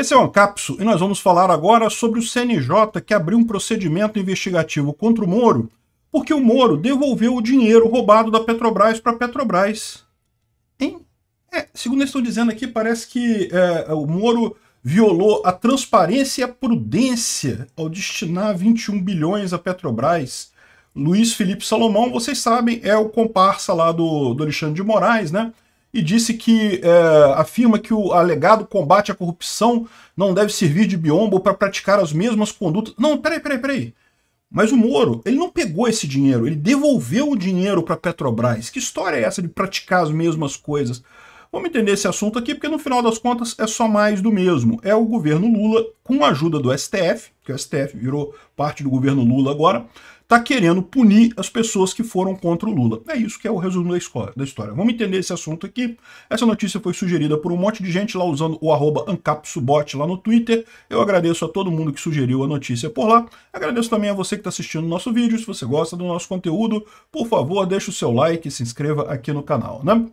Esse é o Ancapso e nós vamos falar agora sobre o CNJ que abriu um procedimento investigativo contra o Moro porque o Moro devolveu o dinheiro roubado da Petrobras para a Petrobras. Hein? É, segundo eles estão dizendo aqui, parece que é, o Moro violou a transparência e a prudência ao destinar 21 bilhões à Petrobras. Luiz Felipe Salomão, vocês sabem, é o comparsa lá do, do Alexandre de Moraes, né? e disse que é, afirma que o alegado combate à corrupção não deve servir de biombo para praticar as mesmas condutas. Não, peraí, peraí, peraí. Mas o Moro, ele não pegou esse dinheiro, ele devolveu o dinheiro para a Petrobras. Que história é essa de praticar as mesmas coisas? Vamos entender esse assunto aqui, porque no final das contas é só mais do mesmo. É o governo Lula, com a ajuda do STF, que o STF virou parte do governo Lula agora, está querendo punir as pessoas que foram contra o Lula. É isso que é o resumo da, história. Vamos entender esse assunto aqui. Essa notícia foi sugerida por um monte de gente lá usando o arroba AncapSubot lá no Twitter. Eu agradeço a todo mundo que sugeriu a notícia por lá. Agradeço também a você que está assistindo o nosso vídeo. Se você gosta do nosso conteúdo, por favor, deixe o seu like e se inscreva aqui no canal, né?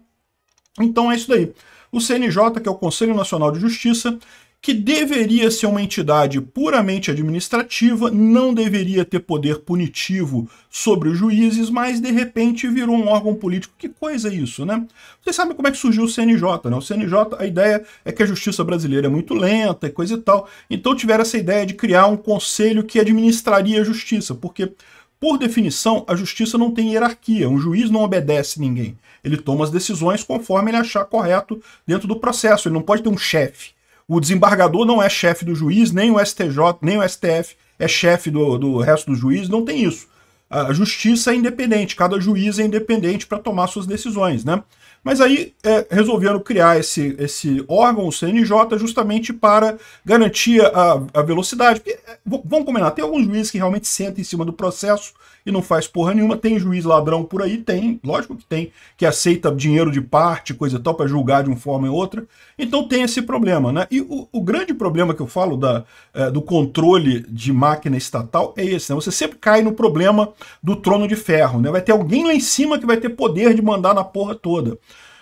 Então é isso daí. O CNJ, que é o Conselho Nacional de Justiça, que deveria ser uma entidade puramente administrativa, não deveria ter poder punitivo sobre os juízes, mas de repente virou um órgão político. Que coisa é isso, né? Vocês sabem como é que surgiu o CNJ, né? O CNJ, a ideia é que a justiça brasileira é muito lenta e coisa e tal. Então tiveram essa ideia de criar um conselho que administraria a justiça, porque por definição, a justiça não tem hierarquia, um juiz não obedece ninguém. Ele toma as decisões conforme ele achar correto dentro do processo, ele não pode ter um chefe. O desembargador não é chefe do juiz, nem o STJ, nem o STF é chefe do, do resto do juiz, não tem isso a justiça é independente, cada juiz é independente para tomar suas decisões, né? Mas aí é, resolveram criar esse, esse órgão, o CNJ, justamente para garantir a, a velocidade. Porque, é, vamos combinar, tem alguns juízes que realmente sentam em cima do processo e não faz porra nenhuma. Tem juiz ladrão por aí, tem, lógico que tem, que aceita dinheiro de parte, coisa tal, para julgar de uma forma ou outra. Então tem esse problema, né? E o, o grande problema que eu falo da, é, do controle de máquina estatal é esse, né? Você sempre cai no problema do trono de ferro, né? Vai ter alguém lá em cima que vai ter poder de mandar na porra toda.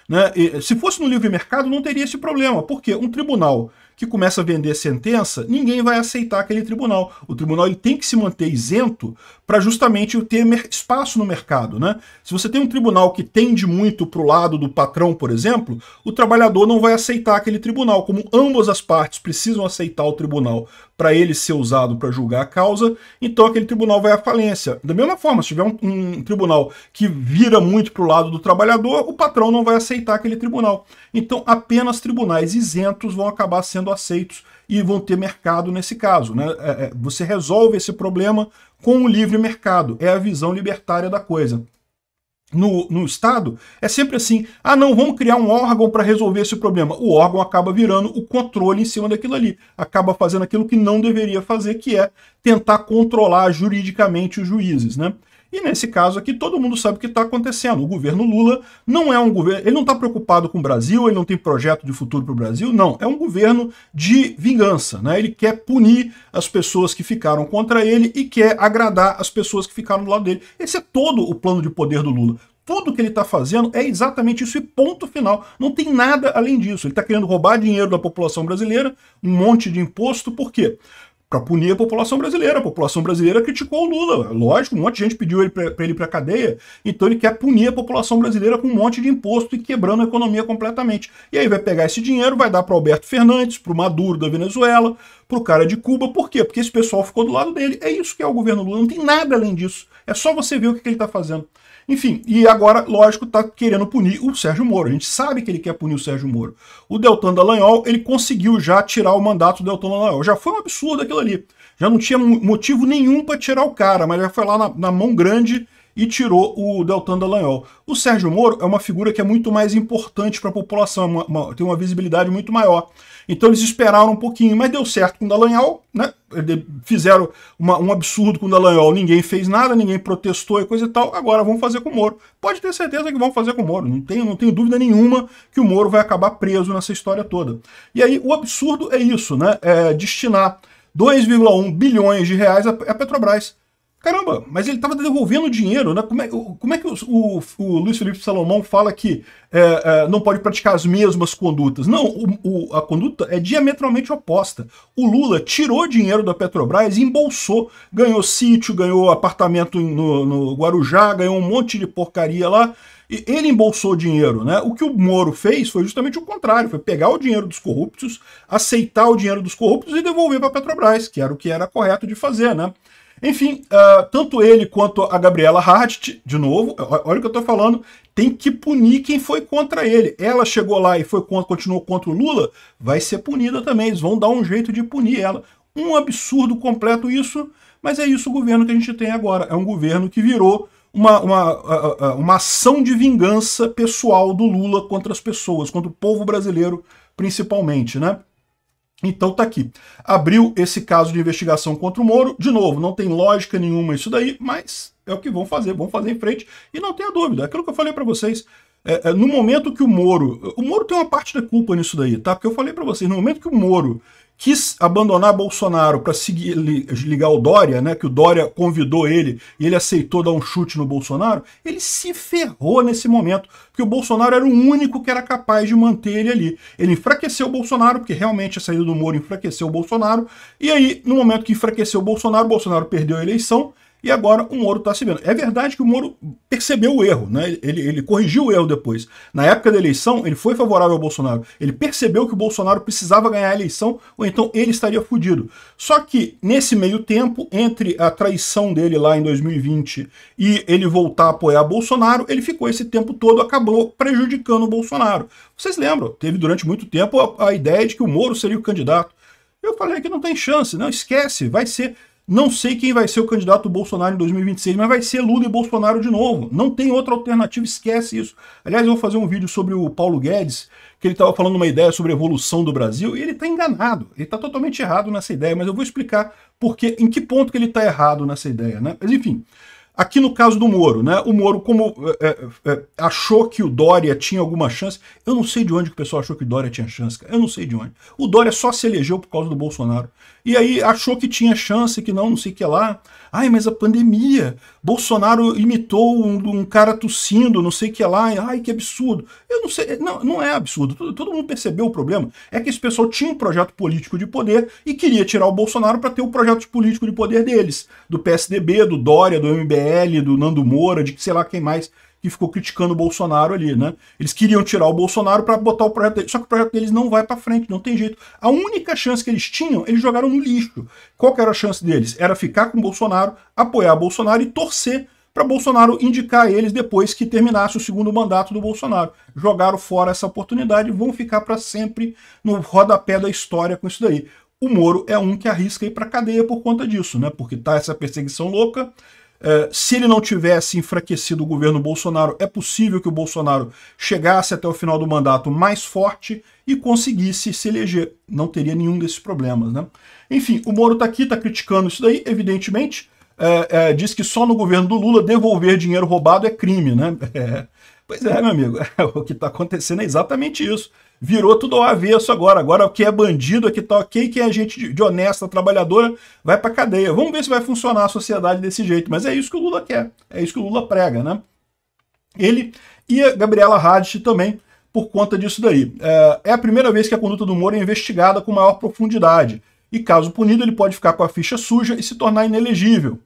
Né? E, se fosse no livre mercado, não teria esse problema, porque um tribunal que começa a vender sentença, ninguém vai aceitar aquele tribunal. O tribunal ele tem que se manter isento para justamente ter espaço no mercado. Né? Se você tem um tribunal que tende muito para o lado do patrão, por exemplo, o trabalhador não vai aceitar aquele tribunal. Como ambas as partes precisam aceitar o tribunal para ele ser usado para julgar a causa, então aquele tribunal vai à falência. Da mesma forma, se tiver um, um tribunal que vira muito para o lado do trabalhador, o patrão não vai aceitar aquele tribunal. Então, apenas tribunais isentos vão acabar sendo aceitos e vão ter mercado nesse caso. Né? É, é, você resolve esse problema com o livre mercado. É a visão libertária da coisa no, no Estado, é sempre assim: ah, não, vamos criar um órgão para resolver esse problema. O órgão acaba virando o controle em cima daquilo ali, acaba fazendo aquilo que não deveria fazer, que é tentar controlar juridicamente os juízes. Né? E nesse caso aqui, todo mundo sabe o que está acontecendo. O governo Lula não é um governo. Ele não está preocupado com o Brasil, ele não tem projeto de futuro para o Brasil, não. É um governo de vingança. Né? Ele quer punir as pessoas que ficaram contra ele e quer agradar as pessoas que ficaram do lado dele. Esse é todo o plano de poder do Lula. Tudo que ele está fazendo é exatamente isso e ponto final. Não tem nada além disso. Ele está querendo roubar dinheiro da população brasileira, um monte de imposto, por quê? para punir a população brasileira. A população brasileira criticou o Lula. Lógico, um monte de gente pediu ele para ele para cadeia. Então ele quer punir a população brasileira com um monte de imposto e quebrando a economia completamente. E aí vai pegar esse dinheiro, vai dar para Alberto Fernandes, para o Maduro da Venezuela, para o cara de Cuba. Por quê? Porque esse pessoal ficou do lado dele. É isso que é o governo Lula. Não tem nada além disso. É só você ver o que, que ele está fazendo. Enfim, e agora, lógico, está querendo punir o Sérgio Moro. A gente sabe que ele quer punir o Sérgio Moro. O Deltan Dallagnol, ele conseguiu já tirar o mandato do Deltan Dallagnol. Já foi um absurdo aquilo ali. Já não tinha motivo nenhum para tirar o cara, mas já foi lá na, na mão grande e tirou o Deltan Dallagnol. O Sérgio Moro é uma figura que é muito mais importante para a população, é uma, uma, tem uma visibilidade muito maior. Então eles esperaram um pouquinho, mas deu certo com o Dallagnol, né? Fizeram uma, um absurdo com o Dallagnol, ninguém fez nada, ninguém protestou e coisa e tal. Agora vão fazer com o Moro. Pode ter certeza que vão fazer com o Moro. Não tenho, não tenho dúvida nenhuma que o Moro vai acabar preso nessa história toda. E aí o absurdo é isso, né? É destinar 2,1 bilhões de reais a Petrobras Caramba, mas ele estava devolvendo dinheiro, né? Como é, como é que o, o, o, Luiz Felipe Salomão fala que é, é, não pode praticar as mesmas condutas? Não, o, a conduta é diametralmente oposta. O Lula tirou dinheiro da Petrobras e embolsou. Ganhou sítio, ganhou apartamento no, no Guarujá, ganhou um monte de porcaria lá ele embolsou dinheiro, né? O que o Moro fez foi justamente o contrário, foi pegar o dinheiro dos corruptos, aceitar o dinheiro dos corruptos e devolver para a Petrobras, que era o que era correto de fazer, né? Enfim, uh, tanto ele quanto a Gabriela Hart, de novo, olha o que eu estou falando, tem que punir quem foi contra ele. Ela chegou lá e foi contra, continuou contra o Lula, vai ser punida também. Eles vão dar um jeito de punir ela. Um absurdo completo isso, mas é isso o governo que a gente tem agora. É um governo que virou uma, uma, uma ação de vingança pessoal do Lula contra as pessoas, contra o povo brasileiro, principalmente, né? Então tá aqui. Abriu esse caso de investigação contra o Moro. De novo, não tem lógica nenhuma isso daí, mas é o que vão fazer, vão fazer em frente. E não tenha dúvida, é aquilo que eu falei para vocês. É, é, no momento que o Moro. O Moro tem uma parte da culpa nisso daí, tá? Porque eu falei para vocês, no momento que o Moro quis abandonar Bolsonaro para ligar o Dória, né, que o Dória convidou ele e ele aceitou dar um chute no Bolsonaro, ele se ferrou nesse momento, porque o Bolsonaro era o único que era capaz de manter ele ali. Ele enfraqueceu o Bolsonaro, porque realmente a saída do Moro enfraqueceu o Bolsonaro, e aí, no momento que enfraqueceu o Bolsonaro, o Bolsonaro perdeu a eleição, e agora o Moro está se vendo. É verdade que o Moro percebeu o erro, né? ele, ele corrigiu o erro depois. Na época da eleição, ele foi favorável ao Bolsonaro. Ele percebeu que o Bolsonaro precisava ganhar a eleição, ou então ele estaria fudido. Só que, nesse meio tempo, entre a traição dele lá em 2020 e ele voltar a apoiar Bolsonaro, ele ficou esse tempo todo, acabou prejudicando o Bolsonaro. Vocês lembram, teve durante muito tempo a, a ideia de que o Moro seria o candidato. Eu falei que não tem chance, não esquece, vai ser. Não sei quem vai ser o candidato do Bolsonaro em 2026, mas vai ser Lula e Bolsonaro de novo. Não tem outra alternativa, esquece isso. Aliás, eu vou fazer um vídeo sobre o Paulo Guedes, que ele estava falando uma ideia sobre a evolução do Brasil, e ele está enganado. Ele está totalmente errado nessa ideia, mas eu vou explicar porque, em que ponto que ele está errado nessa ideia. Né? Mas enfim, Aqui no caso do Moro, né? O Moro, como é, é, é, achou que o Dória tinha alguma chance, eu não sei de onde que o pessoal achou que o Dória tinha chance, eu não sei de onde. O Dória só se elegeu por causa do Bolsonaro. E aí achou que tinha chance, que não, não sei o que lá. Ai, mas a pandemia. Bolsonaro imitou um, um cara tossindo, não sei o que lá. Ai, que absurdo. Eu não sei, não, não é absurdo. Todo, todo mundo percebeu o problema. É que esse pessoal tinha um projeto político de poder e queria tirar o Bolsonaro para ter o projeto político de poder deles, do PSDB, do Dória, do MBL PL, do Nando Moura, de que sei lá quem mais que ficou criticando o Bolsonaro ali, né? Eles queriam tirar o Bolsonaro para botar o projeto dele, só que o projeto deles não vai para frente, não tem jeito. A única chance que eles tinham, eles jogaram no lixo. Qual era a chance deles? Era ficar com o Bolsonaro, apoiar Bolsonaro e torcer para Bolsonaro indicar eles depois que terminasse o segundo mandato do Bolsonaro. Jogaram fora essa oportunidade, e vão ficar para sempre no rodapé da história com isso daí. O Moro é um que arrisca ir para cadeia por conta disso, né? Porque tá essa perseguição louca, é, se ele não tivesse enfraquecido o governo Bolsonaro, é possível que o Bolsonaro chegasse até o final do mandato mais forte e conseguisse se eleger. Não teria nenhum desses problemas, né? Enfim, o Moro está aqui, está criticando isso daí, evidentemente. É, é, diz que só no governo do Lula devolver dinheiro roubado é crime, né? É. Pois é, meu amigo, o que está acontecendo é exatamente isso virou tudo ao avesso agora. Agora quem é bandido é que tá ok, quem é gente de, de honesta, trabalhadora, vai pra cadeia. Vamos ver se vai funcionar a sociedade desse jeito. Mas é isso que o Lula quer, é isso que o Lula prega, né? Ele e a Gabriela Haddad também, por conta disso daí. É, é a primeira vez que a conduta do Moro é investigada com maior profundidade. E caso punido, ele pode ficar com a ficha suja e se tornar inelegível.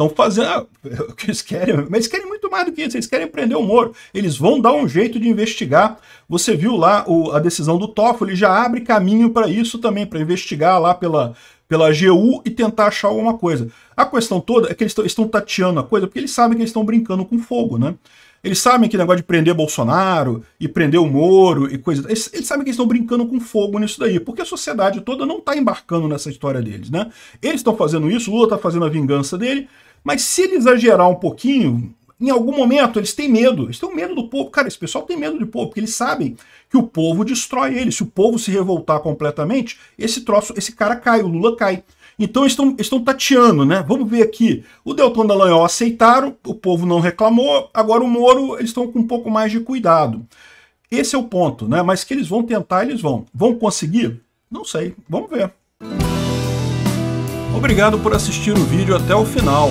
Estão fazendo ah, é o que eles querem, mas eles querem muito mais do que isso, eles querem prender o Moro. Eles vão dar um jeito de investigar. Você viu lá o, a decisão do Toffoli, já abre caminho para isso também, para investigar lá pela, pela AGU e tentar achar alguma coisa. A questão toda é que eles estão tateando a coisa, porque eles sabem que eles estão brincando com fogo, né? Eles sabem que negócio de prender Bolsonaro e prender o Moro e coisa. Eles, eles sabem que eles estão brincando com fogo nisso daí, porque a sociedade toda não está embarcando nessa história deles, né? Eles estão fazendo isso, o Lula está fazendo a vingança dele, mas se ele exagerar um pouquinho, em algum momento eles têm medo. Eles têm medo do povo. Cara, esse pessoal tem medo do povo, porque eles sabem que o povo destrói ele. Se o povo se revoltar completamente, esse troço, esse cara cai, o Lula cai. Então estão, estão tateando, né? Vamos ver aqui. O Deltan Dallagnol aceitaram, o povo não reclamou, agora o Moro eles estão com um pouco mais de cuidado. Esse é o ponto, né? Mas que eles vão tentar, eles vão. Vão conseguir? Não sei, vamos ver. Obrigado por assistir o vídeo até o final.